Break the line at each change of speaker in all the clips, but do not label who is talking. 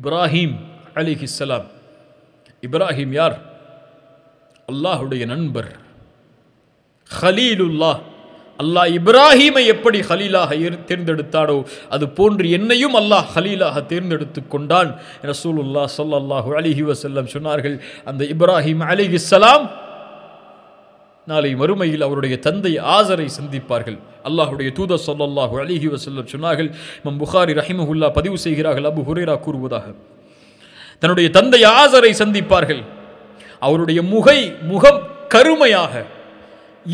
இப்ராஹிம் அலி ஹிஸ்லாம் இப்ராஹிம் யார் அல்லாஹுடைய நண்பர் ஹலீலுல்லா அல்லாஹ் இப்ராஹீமை எப்படி ஹலீலாக தேர்ந்தெடுத்தாடோ அது போன்று என்னையும் அல்லாஹ் ஹலீலாக தேர்ந்தெடுத்து கொண்டான் ரசூலுல்லா சல்லாஹூ அலிஹி வசல்லம் சொன்னார்கள் அந்த இப்ராஹிம் அலிஹிஸ்லாம் நாளை மறுமையில் அவருடைய தந்தை ஆசரை சந்திப்பார்கள் அல்லாஹுடைய தூத சொல்லாஹு அலிஹி வசல்லம் சொன்னார்கள் இமம் புகாரி ரஹிமஹுல்லா பதிவு செய்கிறார்கள் அபு ஹுரேரா கூறுவதாக தன்னுடைய தந்தை ஆசரை சந்திப்பார்கள் அவருடைய முகை முகம் கருமையாக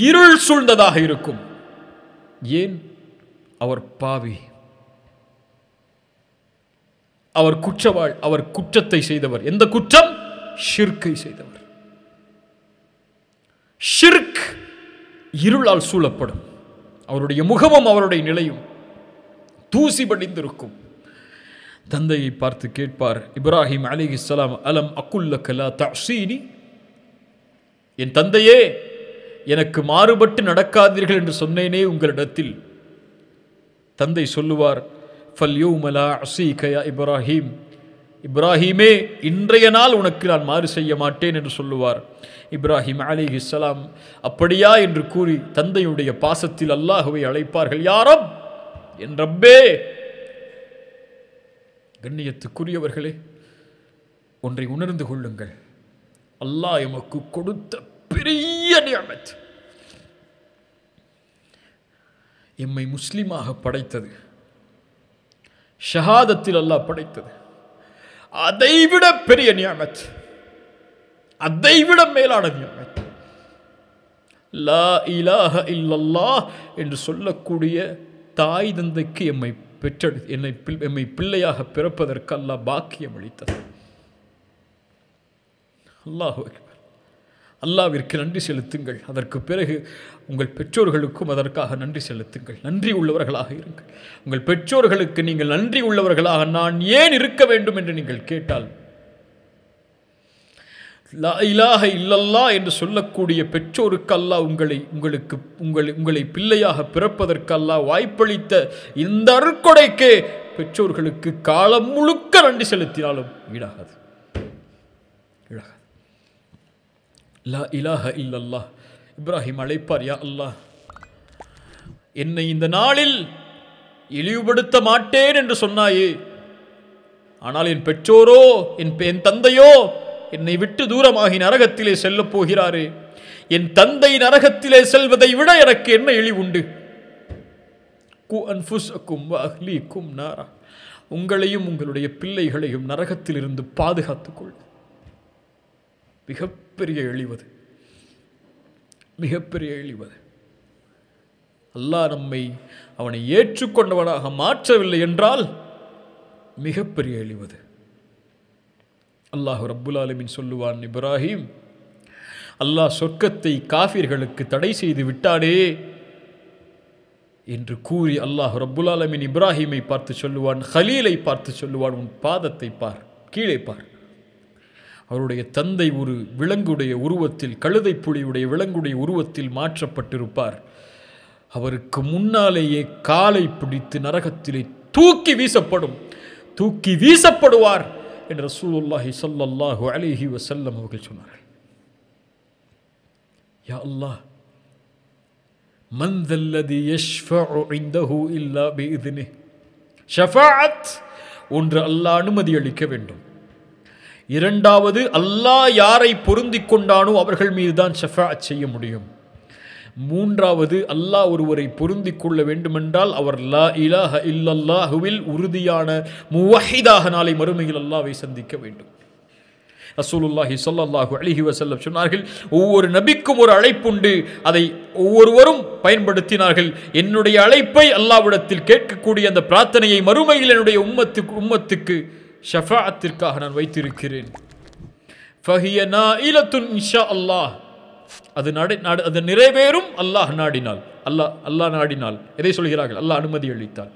இருள் சூழ்ந்ததாக இருக்கும் ஏன் அவர் பாவி அவர் குற்றவாள் அவர் குற்றத்தை செய்தவர் எந்த குற்றம் ஷிர்கை செய்தவர் இருளால் சூழப்படும் அவருடைய முகமும் அவருடைய நிலையும் தூசி படிந்திருக்கும் தந்தையை பார்த்து கேட்பார் இப்ராஹிம் அலி இஸ்லாம் அலம் அக்குல்ல கலா தீனி என் தந்தையே எனக்கு மாறுபட்டு நடக்காதீர்கள் என்று சொன்னேனே உங்களிடத்தில் தந்தை சொல்லுவார் ஃபல்யூமலா மலா அசீ கயா இப்ராஹிம் இப்ராஹிமே இன்றைய நாள் உனக்கு நான் மாறு செய்ய மாட்டேன் என்று சொல்லுவார் இப்ராஹிம் அலி இஸ்லாம் அப்படியா என்று கூறி தந்தையுடைய பாசத்தில் அல்லாஹுவை அழைப்பார்கள் யாரம் என் ரப்பே கண்ணியத்துக்குரியவர்களே ஒன்றை உணர்ந்து கொள்ளுங்கள் அல்லாஹ் எமக்கு கொடுத்த பெரிய நியமத் எம்மை முஸ்லீமாக படைத்தது ஷஹாதத்தில் அல்லாஹ் படைத்தது அதைவிட பெரிய நியமத் அதைவிட மேலான நியமத் லா இலாஹ இல்லல்லா என்று சொல்லக்கூடிய தாய் தந்தைக்கு எம்மை பெற்ற என்னை எம்மை பிள்ளையாக பிறப்பதற்கு அல்லாஹ் பாக்கியம் அளித்தது அல்லாஹ் அல்லாவிற்கு நன்றி செலுத்துங்கள் அதற்கு பிறகு உங்கள் பெற்றோர்களுக்கும் அதற்காக நன்றி செலுத்துங்கள் நன்றி உள்ளவர்களாக இருங்கள் உங்கள் பெற்றோர்களுக்கு நீங்கள் நன்றி உள்ளவர்களாக நான் ஏன் இருக்க வேண்டும் என்று நீங்கள் கேட்டால் லா இலாக இல்லல்லா என்று சொல்லக்கூடிய பெற்றோருக்கு அல்லா உங்களை உங்களுக்கு உங்களை உங்களை பிள்ளையாக பிறப்பதற்கு அல்லா வாய்ப்பளித்த இந்த அருக்கொடைக்கு பெற்றோர்களுக்கு காலம் முழுக்க நன்றி செலுத்தினாலும் ஈடாகாது ஈடாகாது லா இலாஹ இல்லல்லா இப்ராஹிம் அழைப்பார் யா அல்லாஹ் என்னை இந்த நாளில் இழிவுபடுத்த மாட்டேன் என்று சொன்னாயே ஆனால் என் பெற்றோரோ என் என் தந்தையோ என்னை விட்டு தூரமாகி நரகத்திலே செல்லப் போகிறாரே என் தந்தை நரகத்திலே செல்வதை விட எனக்கு என்ன இழிவுண்டு கு அஹ்லி கும் நாரா உங்களையும் உங்களுடைய பிள்ளைகளையும் நரகத்திலிருந்து பாதுகாத்துக்கொள் மிகப்பெரிய எழிவது மிகப்பெரிய எழிவது அல்லாஹ் நம்மை அவனை ஏற்றுக்கொண்டவனாக மாற்றவில்லை என்றால் மிகப்பெரிய எழிவது அல்லாஹ் ரப்புல் ஆலமின் சொல்லுவான் இப்ராஹிம் அல்லாஹ் சொர்க்கத்தை காஃபிர்களுக்கு தடை செய்து விட்டானே என்று கூறி அல்லாஹ் ரப்புல் ஆலமின் இப்ராஹிமை பார்த்து சொல்லுவான் ஹலீலை பார்த்து சொல்லுவான் உன் பாதத்தை பார் கீழே பார் அவருடைய தந்தை ஒரு விலங்குடைய உருவத்தில் கழுதை புலியுடைய விலங்குடைய உருவத்தில் மாற்றப்பட்டிருப்பார் அவருக்கு முன்னாலேயே காலை பிடித்து நரகத்திலே தூக்கி வீசப்படும் தூக்கி வீசப்படுவார் என்று ரசூலுல்லாஹி சல்லல்லாஹு அலிஹி வசல்லம் அவர்கள் சொன்னார்கள் யா அல்லாஹ் من ذا ஷஃபாத் ஒன்று அல்லாஹ் அனுமதி அளிக்க வேண்டும் இரண்டாவது அல்லாஹ் யாரை பொருந்தி கொண்டானோ அவர்கள் மீது தான் ஷஃபா செய்ய முடியும் மூன்றாவது அல்லாஹ் ஒருவரை பொருந்தி கொள்ள வேண்டுமென்றால் அவர் லா இலாஹ இல்லல்லாஹுவில் உறுதியான முவஹிதாக நாளை மறுமையில் அல்லாவை சந்திக்க வேண்டும் ரசூலுல்லாஹி சொல்லல்லாஹு அழகி வசல்லம் சொன்னார்கள் ஒவ்வொரு நபிக்கும் ஒரு அழைப்புண்டு அதை ஒவ்வொருவரும் பயன்படுத்தினார்கள் என்னுடைய அழைப்பை அல்லாவிடத்தில் கேட்கக்கூடிய அந்த பிரார்த்தனையை மறுமையில் என்னுடைய உம்மத்துக்கு உம்மத்துக்கு ஷஃபாத்திற்காக நான் வைத்திருக்கிறேன் அது அது நிறைவேறும் அல்லாஹ் நாடினால் அல்லாஹ் அல்லாஹ் நாடினால் எதை சொல்கிறார்கள் அல்லாஹ் அனுமதி அளித்தார்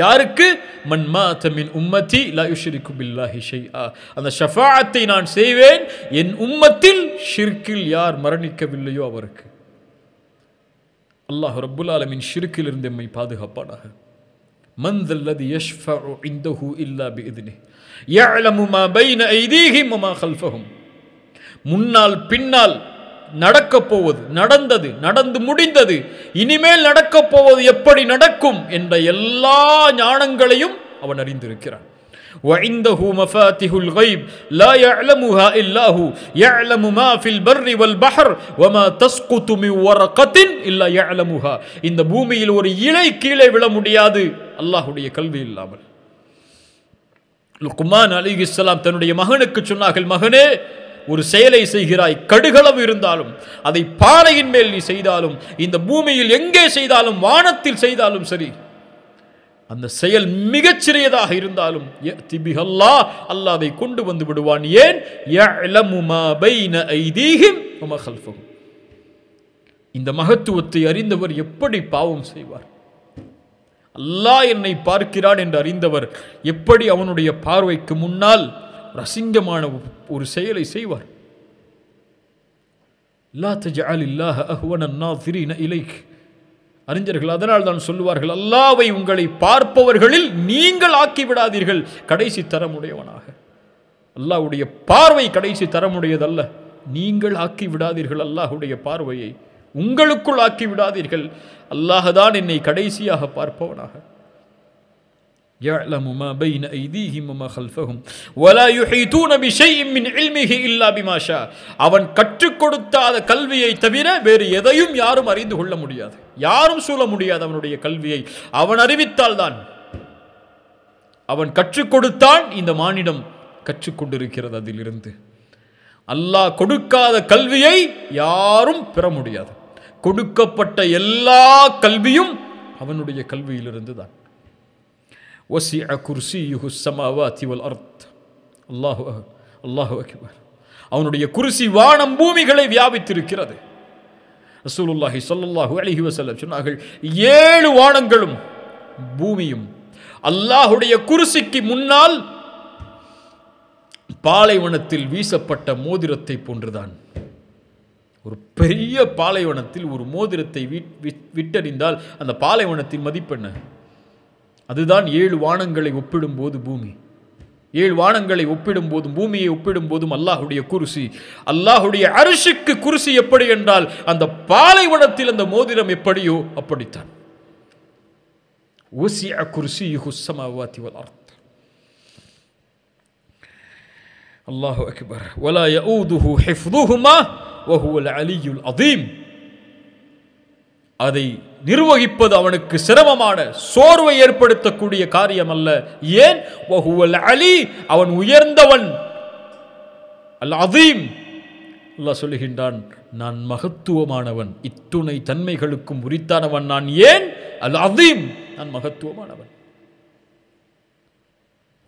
யாருக்கு மன்மா தமின் உம்மத்தி லா யுஷ்ரிக்கு அந்த ஷஃபாத்தை நான் செய்வேன் என் உம்மத்தில் ஷிர்கில் யார் மரணிக்கவில்லையோ அவருக்கு அல்லாஹ் ரபுல்லாலமின் ஆலமின் ஷிர்கில் இருந்து எம்மை பாதுகாப்பானாக மந்தல்லது இந்தஹு இல்லா பிஇதுனே ஏழமுமா பைன ஐதீகிமுமா கல்ஃபகும் முன்னால் பின்னால் நடக்கப் போவது நடந்தது நடந்து முடிந்தது இனிமேல் நடக்கப் போவது எப்படி நடக்கும் என்ற எல்லா ஞானங்களையும் அவன் அறிந்திருக்கிறான் وعنده مفاتيح الغيب لا يعلمها إلا هو يعلم ما في البر والبحر وما تسقط من ورقة إلا يعلمها இந்த பூமியில் ஒரு இலை கீழே விழ முடியாது அல்லாஹுடைய கல்வி இல்லாமல் லுக்குமான் அலி இஸ்லாம் தன்னுடைய மகனுக்கு சொன்னார்கள் மகனே ஒரு செயலை செய்கிறாய் கடுகளவு இருந்தாலும் அதை பாலையின் மேல் நீ செய்தாலும் இந்த பூமியில் எங்கே செய்தாலும் வானத்தில் செய்தாலும் சரி அந்த செயல் மிகச்சிறியதாக இருந்தாலும் திபிஹல்லா அல்லாவை கொண்டு வந்து விடுவான் ஏன் இந்த மகத்துவத்தை அறிந்தவர் எப்படி பாவம் செய்வார் அல்லாஹ் என்னை பார்க்கிறான் என்று அறிந்தவர் எப்படி அவனுடைய பார்வைக்கு முன்னால் ரசிங்கமான ஒரு செயலை செய்வார் அறிஞர்கள் அதனால் தான் சொல்லுவார்கள் அல்லாவை உங்களை பார்ப்பவர்களில் நீங்கள் ஆக்கி விடாதீர்கள் கடைசி தரமுடையவனாக அல்லாவுடைய பார்வை கடைசி தரமுடையதல்ல நீங்கள் ஆக்கி விடாதீர்கள் அல்லாஹுடைய பார்வையை உங்களுக்குள் ஆக்கி விடாதீர்கள் அல்லாஹதான் என்னை கடைசியாக பார்ப்பவனாக يعلم ما بين أيديهم وما خلفهم ولا يحيطون بشيء من علمه إلا بما شاء அவன் கற்றுக் கொடுத்தாத கல்வியை தவிர வேறு எதையும் யாரும் அறிந்து கொள்ள முடியாது யாரும் சொல்ல முடியாது அவனுடைய கல்வியை அவன் அறிவித்தால் தான் அவன் கற்றுக் கொடுத்தான் இந்த மானிடம் கற்றுக்கொண்டிருக்கிறது அதிலிருந்து அல்லாஹ் கொடுக்காத கல்வியை யாரும் பெற முடியாது கொடுக்கப்பட்ட எல்லா கல்வியும் அவனுடைய கல்வியிலிருந்து தான் அவனுடைய குருசி வானம் பூமிகளை வியாபித்திருக்கிறது ரசூலுல்லாஹி சொல்லல்லாஹு அழகி வசல்ல சொன்னார்கள் ஏழு வானங்களும் பூமியும் அல்லாஹுடைய குருசிக்கு முன்னால் பாலைவனத்தில் வீசப்பட்ட மோதிரத்தை போன்றுதான் ஒரு பெரிய பாலைவனத்தில் ஒரு மோதிரத்தை விட்டறிந்தால் அந்த பாலைவனத்தின் மதிப்பெண்ண அதுதான் ஏழு வானங்களை ஒப்பிடும்போது பூமி ஏழு வானங்களை ஒப்பிடும் போதும் பூமியை ஒப்பிடும் போதும் அல்லாஹுடைய குருசி அல்லாஹுடைய அரிசிக்கு குருசி எப்படி என்றால் அந்த பாலைவனத்தில் அந்த மோதிரம் எப்படியோ அப்படித்தான் குருசி அல்லாஹு அக்பர் ஒலா யூதுஹு வஹுவல் அலியுல் அதீம் அதை நிர்வகிப்பது அவனுக்கு சிரமமான சோர்வை ஏற்படுத்தக்கூடிய காரியம் அல்ல ஏன் அலி அவன் உயர்ந்தவன் அல்ல அதீம் அல்லாஹ் சொல்லுகின்றான் நான் மகத்துவமானவன் இத்துணை தன்மைகளுக்கும் உரித்தானவன் நான் ஏன் அல் அதீம் நான் மகத்துவமானவன்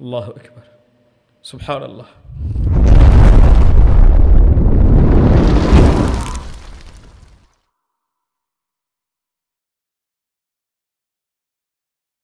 அல்லாஹ் அக்பர் அல்லாஹ்